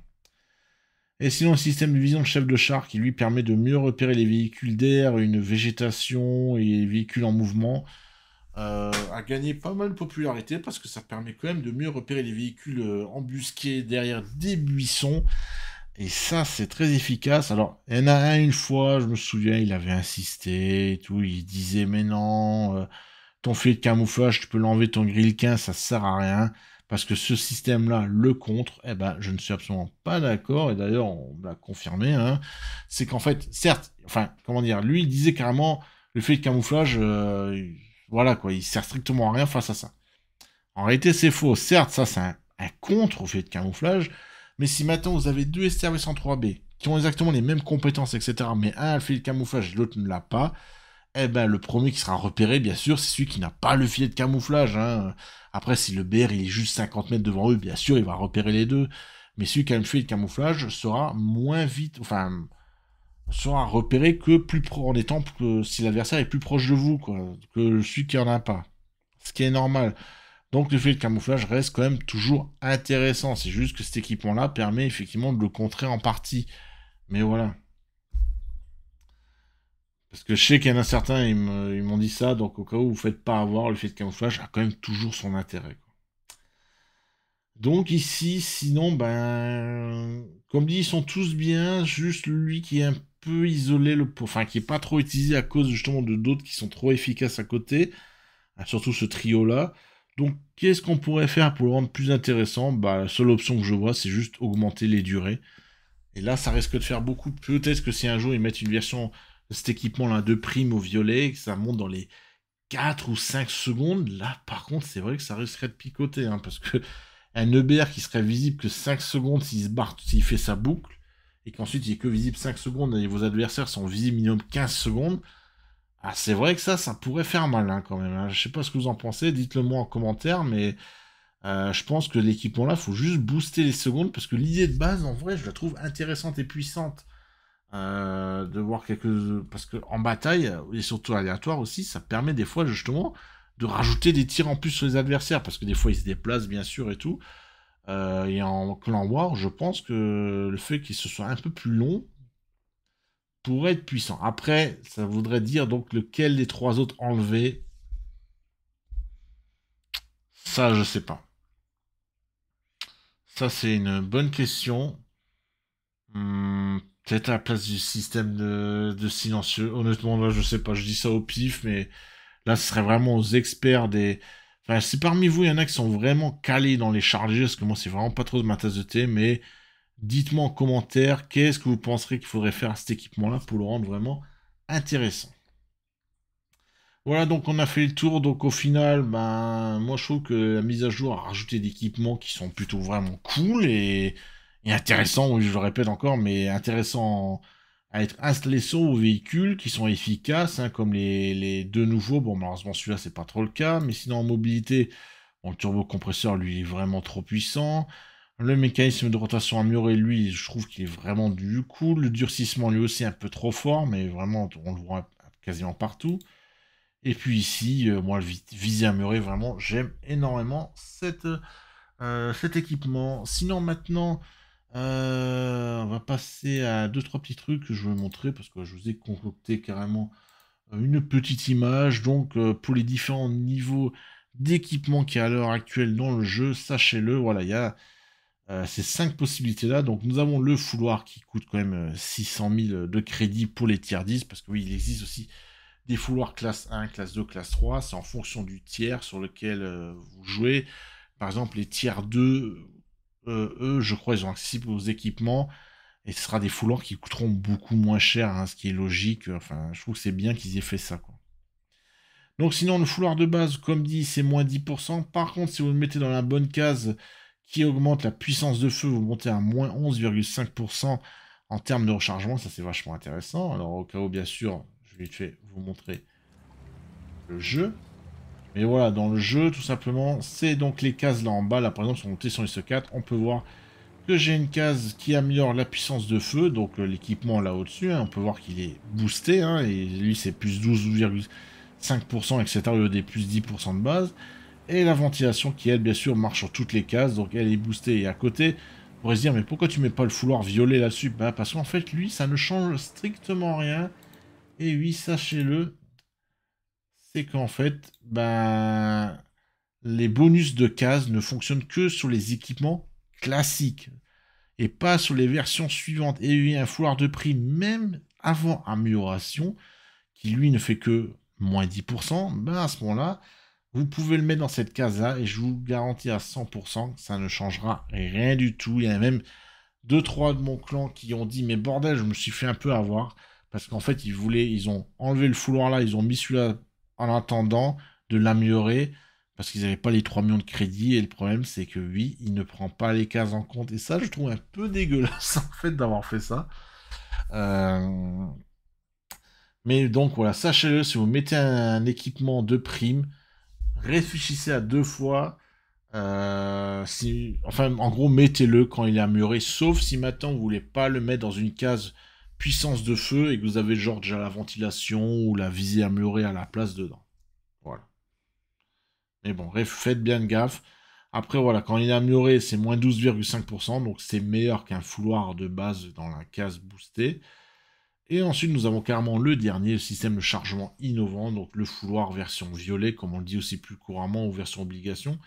[SPEAKER 1] Et sinon, le système de vision de chef de char qui lui permet de mieux repérer les véhicules d'air, une végétation et les véhicules en mouvement. Euh, a gagné pas mal de popularité parce que ça permet quand même de mieux repérer les véhicules euh, embusqués derrière des buissons. Et ça, c'est très efficace. Alors, il y une fois, je me souviens, il avait insisté et tout. Il disait, mais non, euh, ton filet de camouflage, tu peux l'enlever ton grille-quin, ça sert à rien. Parce que ce système-là, le contre, eh ben, je ne suis absolument pas d'accord. Et d'ailleurs, on l'a confirmé. Hein, c'est qu'en fait, certes, enfin, comment dire, lui, il disait carrément, le filet de camouflage, voilà quoi, il sert strictement à rien face à ça. En réalité, c'est faux. Certes, ça, c'est un, contre au filet de camouflage. Mais si maintenant vous avez deux STRV 103B qui ont exactement les mêmes compétences, etc., mais un a le filet de camouflage et l'autre ne l'a pas, eh ben, le premier qui sera repéré, bien sûr, c'est celui qui n'a pas le filet de camouflage. Hein. Après, si le BR il est juste 50 mètres devant eux, bien sûr, il va repérer les deux. Mais celui qui a le filet de camouflage sera moins vite, enfin, sera repéré que plus pro en étant que si l'adversaire est plus proche de vous quoi, que celui qui en a pas. Ce qui est normal. Donc le fait de camouflage reste quand même toujours intéressant. C'est juste que cet équipement-là permet effectivement de le contrer en partie. Mais voilà. Parce que je sais qu'il y en a certains, ils m'ont dit ça, donc au cas où vous faites pas avoir, le fait de camouflage a quand même toujours son intérêt. Donc ici, sinon, ben, comme dit, ils sont tous bien, juste lui qui est un peu isolé le enfin qui est pas trop utilisé à cause justement de d'autres qui sont trop efficaces à côté, surtout ce trio là. Donc qu'est-ce qu'on pourrait faire pour le rendre plus intéressant Bah la seule option que je vois c'est juste augmenter les durées. Et là ça risque de faire beaucoup. Peut-être que si un jour ils mettent une version de cet équipement là de prime au violet, que ça monte dans les 4 ou 5 secondes, là par contre c'est vrai que ça risquerait de picoter, hein, parce que un EBR qui serait visible que 5 secondes s'il se barre, s'il fait sa boucle, et qu'ensuite il est que visible 5 secondes et vos adversaires sont visibles minimum 15 secondes, ah, c'est vrai que ça, ça pourrait faire mal hein, quand même. Hein. je ne sais pas ce que vous en pensez, dites-le moi en commentaire, mais euh, je pense que l'équipement là, il faut juste booster les secondes parce que l'idée de base, en vrai, je la trouve intéressante et puissante. Euh, de voir quelques. Parce que en bataille, et surtout aléatoire aussi, ça permet des fois justement de rajouter des tirs en plus sur les adversaires parce que des fois ils se déplacent bien sûr et tout. Euh, et en Clan War, je pense que le fait qu'il se soit un peu plus long pourrait être puissant. Après, ça voudrait dire donc lequel des trois autres enlever. Ça, je sais pas. Ça, c'est une bonne question. Hmm, peut-être à la place du système de, silencieux. Honnêtement, là, je sais pas. Je dis ça au pif, mais là, ce serait vraiment aux experts des, si parmi vous, il y en a qui sont vraiment calés dans les chargés, parce que moi, c'est vraiment pas trop de ma tasse de thé, mais dites-moi en commentaire qu'est-ce que vous penserez qu'il faudrait faire à cet équipement-là pour le rendre vraiment intéressant. Voilà, donc on a fait le tour. Donc au final, ben, moi je trouve que la mise à jour a rajouté des équipements qui sont plutôt vraiment cool et, et intéressants. Oui, je le répète encore, mais intéressants à être installés sur vos véhicules qui sont efficaces, hein, comme les, deux nouveaux. Bon, malheureusement, celui-là, c'est pas trop le cas, mais sinon en mobilité, bon, turbocompresseur, lui, est vraiment trop puissant. Le mécanisme de rotation amuré lui, je trouve qu'il est vraiment du cool. Le durcissement, lui aussi, un peu trop fort, mais vraiment, on le voit quasiment partout. Et puis ici, euh, moi, le visé amélioré, vraiment, j'aime énormément euh, cet équipement. Sinon, maintenant, euh, on va passer à deux trois petits trucs que je vais montrer parce que je vous ai concocté carrément euh, une petite image. Donc euh, pour les différents niveaux d'équipement qui est à l'heure actuelle dans le jeu, sachez-le, voilà, il y a ces cinq possibilités là. Donc nous avons le fouloir qui coûte quand même 600 000 de crédit pour les tiers 10 parce que oui, il existe aussi des fouloirs classe 1, classe 2, classe 3, c'est en fonction du tiers sur lequel vous jouez. Par exemple, les tiers 2 euh, eux, je crois, ils ont accès aux équipements. Et ce sera des foulards qui coûteront beaucoup moins cher, hein, ce qui est logique. Euh, enfin, je trouve que c'est bien qu'ils aient fait ça. Quoi. Donc sinon, le foulard de base, comme dit, c'est moins 10%. Par contre, si vous le mettez dans la bonne case qui augmente la puissance de feu, vous montez à moins 11,5% en termes de rechargement. Ça, c'est vachement intéressant. Alors, au cas où, bien sûr, je vais vous montrer le jeu. Mais voilà, dans le jeu, tout simplement, c'est donc les cases là en bas. Là, par exemple, sur on t sur s 4 on peut voir que j'ai une case qui améliore la puissance de feu, donc euh, l'équipement là au-dessus. Hein. on peut voir qu'il est boosté, hein, et lui, c'est plus 12,5%, etc., au lieu des plus 10% de base. Et la ventilation qui, elle, bien sûr, marche sur toutes les cases, donc elle est boostée. Et à côté, on pourrait se dire, mais pourquoi tu mets pas le fouloir violet là-dessus bah, Parce qu'en fait, lui, ça ne change strictement rien. Et oui, sachez-le, c'est qu'en fait, ben, les bonus de cases ne fonctionnent que sur les équipements classiques et pas sur les versions suivantes. Et il y a un foulard de prix, même avant amélioration, qui lui ne fait que moins 10%, ben à ce moment-là, vous pouvez le mettre dans cette case-là et je vous garantis à 100% que ça ne changera rien du tout. Il y en a même 2-3 de mon clan qui ont dit Mais bordel, je me suis fait un peu avoir parce qu'en fait, ils voulaient, ils ont enlevé le fouloir là, ils ont mis celui-là en attendant de l'améliorer parce qu'ils n'avaient pas les 3 millions de crédits et le problème c'est que oui, il ne prend pas les cases en compte et ça je trouve un peu dégueulasse en fait d'avoir fait ça. Euh, mais donc voilà, sachez-le, si vous mettez un équipement de prime, réfléchissez à deux fois. Euh, si... Enfin, en gros, mettez-le quand il est amélioré, sauf si maintenant vous voulez pas le mettre dans une case puissance de feu et que vous avez genre déjà la ventilation ou la visée améliorée à la place dedans. Voilà. Mais bon, bref, faites bien gaffe. Après, voilà, quand il est amélioré c'est moins 12,5%, donc c'est meilleur qu'un fouloir de base dans la case boostée. Et ensuite, nous avons carrément le dernier, le système de chargement innovant, donc le fouloir version violet, comme on le dit aussi plus couramment, ou version obligation,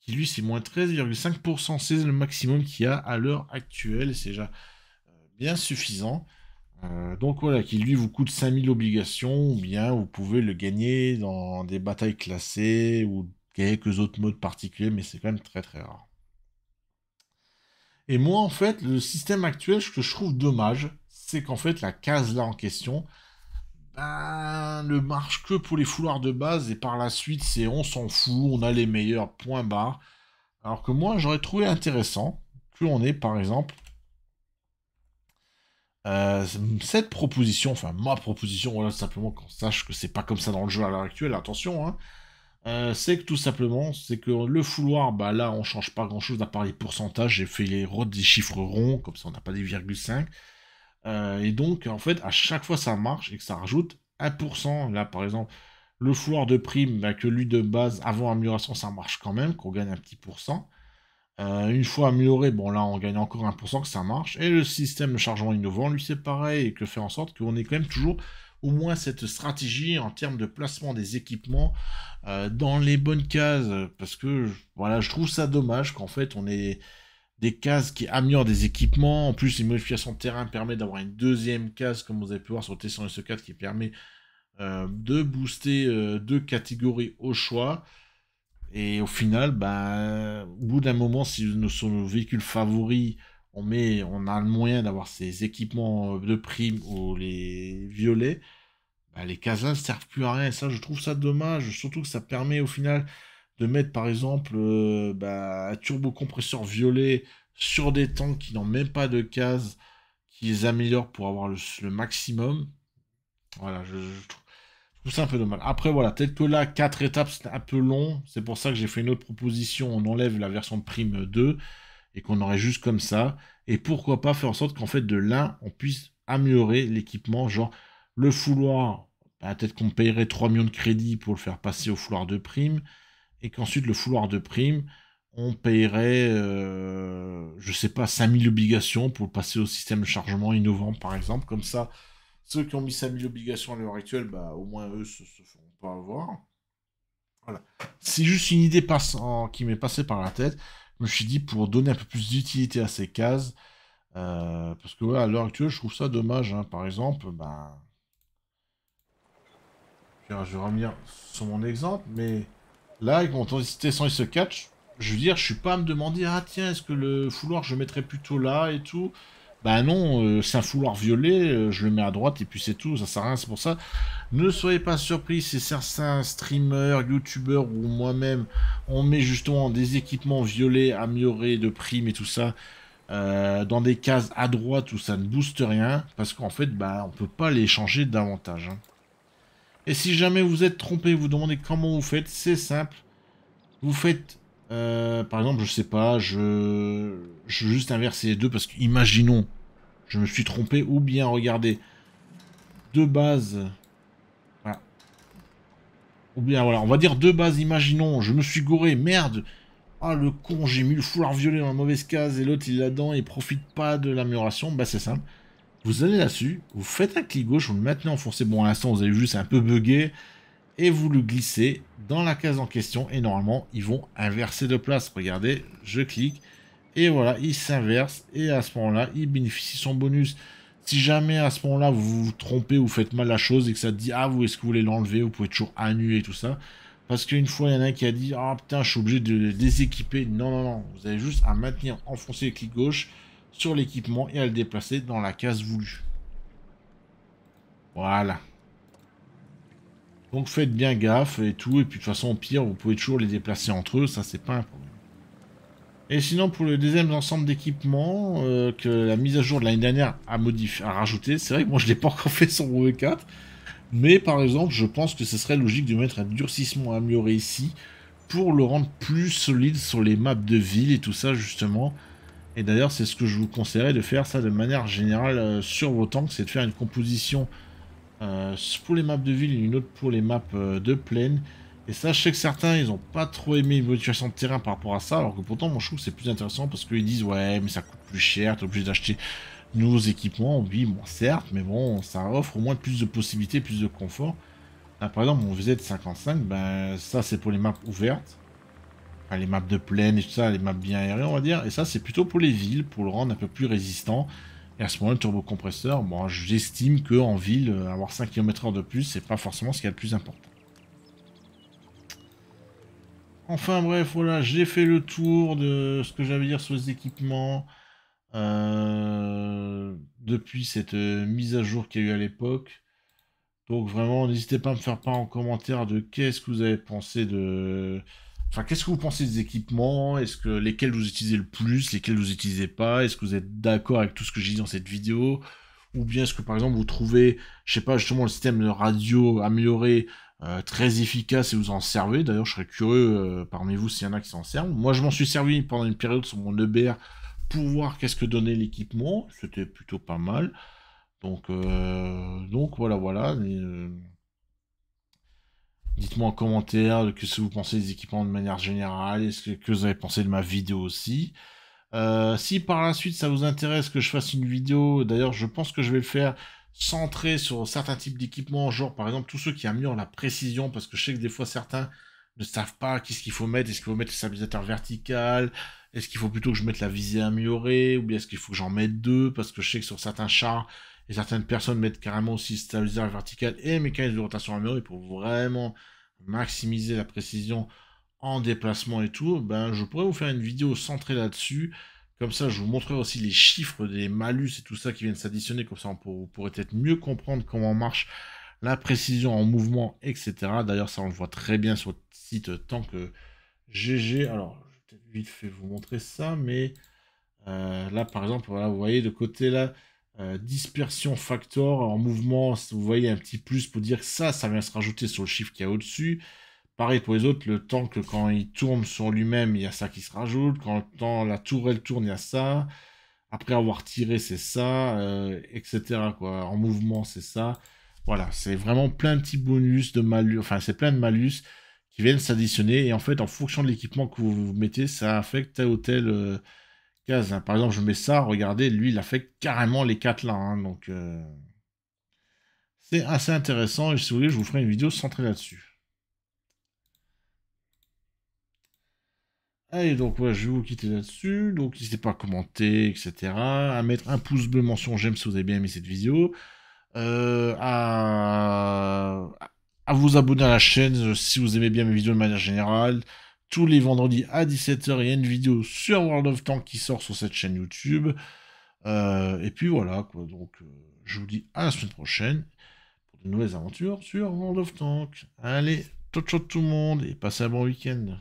[SPEAKER 1] qui lui, c'est moins 13,5%, c'est le maximum qu'il y a à l'heure actuelle, c'est déjà euh, bien suffisant. Euh, donc voilà, qui lui vous coûte 5000 obligations, ou bien vous pouvez le gagner dans des batailles classées ou quelques autres modes particuliers, mais c'est quand même très très rare. Et moi en fait, le système actuel, ce que je trouve dommage, c'est qu'en fait la case là en question, ben, ne marche que pour les fouloirs de base, et par la suite c'est on s'en fout, on a les meilleurs points barres. Alors que moi j'aurais trouvé intéressant que on ait par exemple euh, cette proposition, enfin ma proposition, voilà simplement qu'on sache que c'est pas comme ça dans le jeu à l'heure actuelle, attention, hein. euh, c'est que tout simplement, c'est que le fouloir, bah là on change pas grand chose à part les pourcentages, j'ai fait les des chiffres ronds, comme ça on n'a pas des virgules 5. Euh, et donc en fait à chaque fois ça marche et que ça rajoute 1%. Là par exemple, le fouloir de prime, bah, que lui de base avant amélioration ça marche quand même, qu'on gagne un petit pourcent. Euh, une fois amélioré, bon là on gagne encore 1% que ça marche. Et le système de chargement innovant, lui c'est pareil, et que fait en sorte qu'on ait quand même toujours au moins cette stratégie en termes de placement des équipements euh, dans les bonnes cases. Parce que voilà, je trouve ça dommage qu'en fait on ait des cases qui améliorent des équipements. En plus, les modifications de terrain permettent d'avoir une deuxième case, comme vous avez pu voir sur le t et 4 qui permet euh, de booster deux catégories au choix. Et au final, ben, au bout d'un moment, si sommes nos véhicules favoris, on, met, on a le moyen d'avoir ces équipements euh, de prime ou les violets, ben, les casins ne servent plus à rien. Et ça, je trouve ça dommage, surtout que ça permet au final de mettre par exemple un euh, ben, bah, un turbocompresseur violet sur des tanks qui n'ont même pas de cases, qui les améliorent pour avoir le, maximum. Voilà, je, je, je ça un peu dommage. Après, voilà, peut-être que là, 4 étapes, c'est un peu long. C'est pour ça que j'ai fait une autre proposition. On enlève la version prime 2 et qu'on aurait juste comme ça. Et pourquoi pas faire en sorte qu'en fait, de l'un, on puisse améliorer l'équipement. Genre, le fouloir, bah, peut-être qu'on paierait 3 millions de crédits pour le faire passer au fouloir de prime. Et qu'ensuite, le fouloir de prime, on paierait, euh, je sais pas, 5000 obligations pour le passer au système de chargement innovant, par exemple. Comme ça, ceux qui ont mis 5000 obligations à l'heure actuelle, bah, au moins eux se, se pas avoir. Voilà. C'est juste une idée passant, qui m'est passée par la tête. Je me suis dit pour donner un peu plus d'utilité à ces cases. Euh, parce que à l'heure actuelle, je trouve ça dommage. Hein. Par exemple, ben. Je vais revenir sur mon exemple, mais là, avec mon intensité sans il se catch, je veux dire, je suis pas à me demander, ah tiens, est-ce que le fouloir je mettrais plutôt là et tout. Bah non, c'est euh, un foulard violet, euh, je le mets à droite et puis c'est tout, ça sert à rien, c'est pour ça. Ne soyez pas surpris si certains streamers, youtubeurs ou moi-même, on met justement des équipements violets, améliorés, de prime et tout ça, euh, dans des cases à droite où ça ne booste rien, parce qu'en fait, bah, on peut pas les changer davantage. Hein. Et si jamais vous êtes trompé, vous demandez comment vous faites, c'est simple. Vous faites euh, par exemple, je sais pas, je, je juste inverser les deux parce que, imaginons, je me suis trompé ou bien, regardez, deux bases. Voilà. Ou bien, voilà, on va dire deux bases, imaginons, je me suis gouré, merde. Ah, le con, j'ai mis le foulard violet dans la mauvaise case et l'autre il est là-dedans, il profite pas de l'amélioration. Bah, c'est simple. Vous allez là-dessus, vous faites un clic gauche, vous le maintenez enfoncé. Bon, à l'instant, vous avez vu, c'est un peu bugué et vous le glissez dans la case en question et normalement ils vont inverser de place. Regardez, je clique et voilà, il s'inverse et à ce moment-là, il bénéficie son bonus. Si jamais à ce moment-là vous vous trompez ou faites mal la chose et que ça dit ah vous est-ce que vous voulez l'enlever, vous pouvez toujours annuler tout ça. Parce qu'une fois, il y en a un qui a dit Ah putain, je suis obligé de déséquiper. Non, non, non. Vous avez juste à maintenir enfoncé le clic gauche sur l'équipement et à le déplacer dans la case voulue. Voilà. Donc faites bien gaffe et tout. Et puis de toute façon, au pire, vous pouvez toujours les déplacer entre eux. Ça, c'est pas un problème. Et sinon, pour le deuxième ensemble d'équipements euh, que la mise à jour de l'année dernière a, modifié, a rajouté, c'est vrai que moi, je l'ai pas encore fait sur w 4. E Mais par exemple, je pense que ce serait logique de mettre un durcissement amélioré ici pour le rendre plus solide sur les maps de ville et tout ça, justement. Et d'ailleurs, c'est ce que je vous conseillerais de faire ça de manière générale euh, sur vos tanks, c'est de faire une composition pour euh, les maps de ville et une autre pour les maps euh, de plaine. Et ça, que certains, ils ont pas trop aimé l'évolution de terrain par rapport à ça, alors que pourtant, trouve que c'est plus intéressant parce qu'ils disent, ouais, mais ça coûte plus cher, t'es obligé d'acheter nouveaux équipements. Oui, bon, certes, mais bon, ça offre au moins plus de possibilités, plus de confort. Là, par exemple, mon VZ55, ben, ça, c'est pour les maps ouvertes. les maps de plaine et tout ça, les maps bien aérées, on va dire. Et ça, c'est plutôt pour les villes, pour le rendre un peu plus résistant. Et à ce moment-là, le turbocompresseur, moi, j'estime j'estime qu'en ville, euh, avoir 5 km/h de plus, c'est pas forcément ce qui est le plus important. Enfin bref, voilà, j'ai fait le tour de ce que j'avais à dire sur les équipements euh, depuis cette euh, mise à jour qu'il y a eu à l'époque. Donc vraiment, n'hésitez pas à me faire part en commentaire de qu'est-ce que vous avez pensé de, Enfin, qu'est-ce que vous pensez des équipements Est-ce que lesquels vous utilisez le plus, lesquels vous utilisez pas Est-ce que vous êtes d'accord avec tout ce que j'ai dit dans cette vidéo Ou bien est-ce que par exemple vous trouvez, je sais pas, justement le système de radio amélioré euh, très efficace et vous en servez D'ailleurs, je serais curieux euh, parmi vous s'il y en a qui s'en servent. Moi, je m'en suis servi pendant une période sur mon EBR pour voir qu'est-ce que donnait l'équipement. C'était plutôt pas mal. Donc, euh, donc voilà, voilà. Dites-moi en commentaire ce que vous pensez des équipements de manière générale, et ce que, vous avez pensé de ma vidéo aussi. Euh, si par la suite ça vous intéresse que je fasse une vidéo, d'ailleurs je pense que je vais le faire centré sur certains types d'équipements, genre par exemple tous ceux qui améliorent la précision, parce que je sais que des fois certains ne savent pas qu'est-ce qu'il faut mettre, est-ce qu'il faut mettre le stabilisateur vertical, est-ce qu'il faut plutôt que je mette la visée améliorée, ou bien est-ce qu'il faut que j'en mette deux, parce que je sais que sur certains chars, et certaines personnes mettent carrément aussi stabilisateur vertical et mécanisme de rotation amélioré pour vraiment maximiser la précision en déplacement et tout. Ben, je pourrais vous faire une vidéo centrée là-dessus. Comme ça, je vous montrerai aussi les chiffres des malus et tout ça qui viennent s'additionner. Comme ça, pour, vous pourrez peut-être mieux comprendre comment marche la précision en mouvement, etc. D'ailleurs, ça, on le voit très bien sur le site tant que GG. Alors, je vais vite fait vous montrer ça, mais euh, là, par exemple, voilà, vous voyez de côté là, euh, dispersion factor en mouvement, vous voyez un petit plus pour dire que ça, ça vient se rajouter sur le chiffre qu'il y a au-dessus. Pareil pour les autres, le temps que quand il tourne sur lui-même, il y a ça qui se rajoute. Quand, la tourelle tourne, il y a ça. Après avoir tiré, c'est ça, euh, etc. Quoi. En mouvement, c'est ça. Voilà, c'est vraiment plein de petits bonus, de malus, enfin c'est plein de malus qui viennent s'additionner. Et en fait, en fonction de l'équipement que vous, mettez, ça affecte tel ou tel... Euh, Hein. Par exemple, je mets ça, regardez, lui, il a fait carrément les quatre là. Hein, donc, euh, c'est assez intéressant. Et si vous voulez, je vous ferai une vidéo centrée là-dessus. Allez, donc voilà, je vais vous quitter là-dessus. Donc n'hésitez pas à commenter, etc. À mettre un pouce bleu, mention j'aime si vous avez bien aimé cette vidéo. Euh, à vous abonner à la chaîne si vous aimez bien mes vidéos de manière générale tous les vendredis à 17h il y a une vidéo sur World of Tanks qui sort sur cette chaîne YouTube. Euh, et puis voilà, quoi. Donc, euh, je vous dis à la semaine prochaine pour de nouvelles aventures sur World of Tanks. Allez, ciao ciao tout le monde et passez un bon week-end.